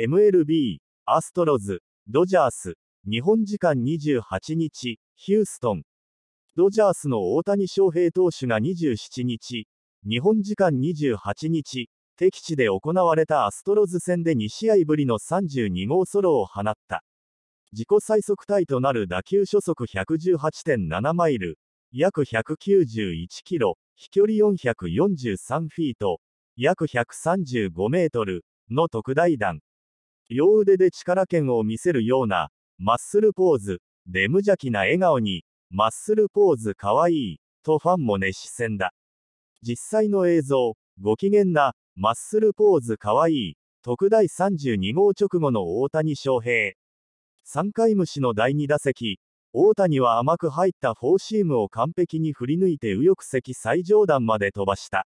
MLB、アストロズ、ドジャース、日本時間28日、ヒューストン。ドジャースの大谷翔平投手が27日、日本時間28日、敵地で行われたアストロズ戦で2試合ぶりの32号ソロを放った。自己最速タイとなる打球初速118.7マイル、約191キロ、飛距離443フィート、約135メートルの特大弾。両腕で力剣を見せるような、マッスルポーズ、で無邪気な笑顔に、マッスルポーズかわいい、とファンも熱視線だ。実際の映像、ご機嫌な、マッスルポーズかわいい、特大32号直後の大谷翔平。3回虫の第2打席、大谷は甘く入ったフォーシームを完璧に振り抜いて右翼席最上段まで飛ばした。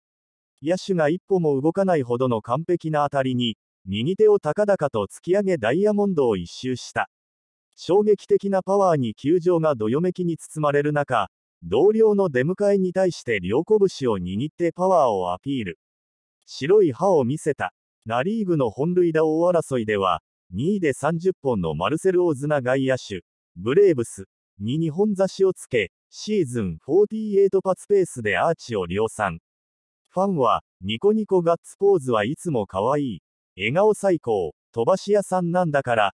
野手が一歩も動かないほどの完璧な当たりに、右手を高々と突き上げダイヤモンドを一周した。衝撃的なパワーに球場がどよめきに包まれる中、同僚の出迎えに対して両拳を握ってパワーをアピール。白い歯を見せた。ナリーグの本塁打王争いでは、2位で30本のマルセル・オーズナ外野手、ブレーブスに2本差しをつけ、シーズン48パスペースでアーチを量産。ファンは、ニコニコガッツポーズはいつも可愛い。笑顔最高、飛ばし屋さんなんだから、